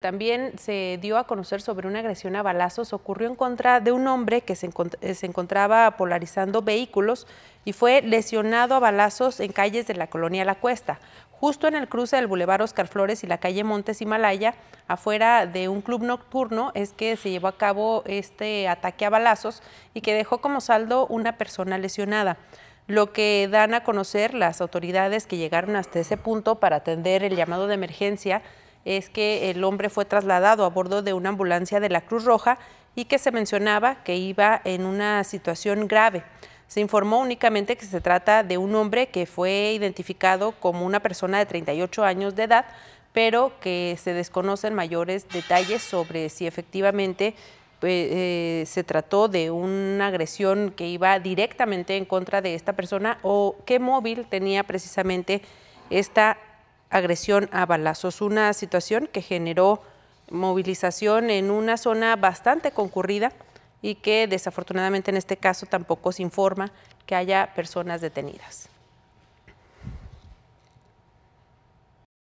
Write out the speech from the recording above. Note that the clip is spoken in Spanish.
También se dio a conocer sobre una agresión a balazos. Ocurrió en contra de un hombre que eh, se, encontraba polarizando vehículos y fue lesionado a balazos en calles de la colonia La Cuesta, justo en el cruce del Boulevard Oscar Flores y la calle Montes Himalaya, afuera de un club nocturno, es que se llevó a cabo este ataque a balazos y que dejó como saldo una persona lesionada lo que dan a conocer las autoridades que llegaron hasta ese punto para atender el llamado de emergencia es que el hombre fue trasladado a bordo de una ambulancia de la Cruz Roja y que se mencionaba que iba en una situación grave. Se informó únicamente que se trata de un hombre que fue identificado como una persona de 38 años de edad, pero que se desconocen mayores detalles sobre si efectivamente pues, eh, se trató de una agresión que iba directamente en contra de esta persona o qué móvil tenía precisamente esta agresión a balazos, una situación que generó movilización en una zona bastante concurrida y que desafortunadamente en este caso tampoco se informa que haya personas detenidas.